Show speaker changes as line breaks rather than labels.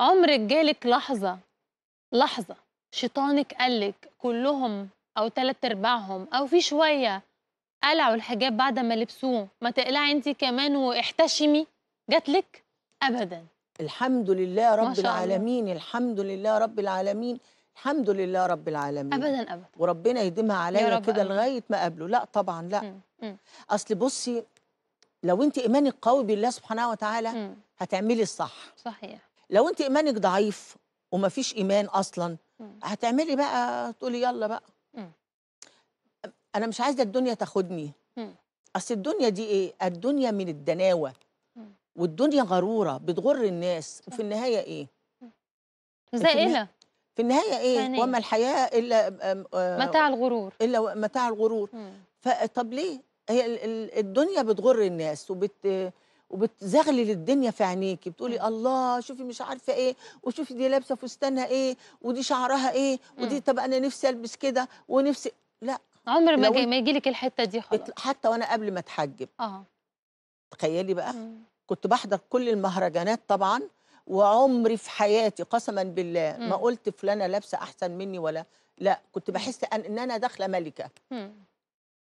عمرك جالك لحظة لحظة شيطانك قالك كلهم أو تلات أرباعهم أو في شوية قلعوا الحجاب بعد ما لبسوه ما تقلعي أنت كمان واحتشمي جاتلك أبدا الحمد لله
رب العالمين الله. الحمد لله رب العالمين الحمد لله رب العالمين ابدا ابدا وربنا يديمها عليا كده لغايه ما اقابله لا طبعا لا م. م. اصل بصي لو انت ايمانك قوي بالله سبحانه وتعالى م. هتعملي الصح صحيح لو انت ايمانك ضعيف ومفيش ايمان اصلا هتعملي بقى تقولي يلا بقى انا مش عايزه الدنيا تاخدني اصل الدنيا دي ايه الدنيا من الدناوه والدنيا غروره بتغر الناس وفي النهايه ايه زائله في النهايه ايه يعني وما الحياه الا آه، متاع الغرور الا متاع الغرور طب ليه هي الدنيا بتغر الناس وبت وبتزغلل الدنيا في عينيكي بتقولي الله شوفي مش عارفه ايه وشوفي دي لابسه فستانها ايه ودي شعرها ايه ودي طب انا نفسي البس كده ونفسي لا عمر ما جاي ما لك الحته دي خالص حتى وانا قبل ما اتحجب اه تخيلي بقى مم. كنت بحضر كل المهرجانات طبعا وعمري في حياتي قسما بالله مم. ما قلت فلانه لابسه احسن مني ولا لا كنت بحس ان انا داخله ملكه
مم.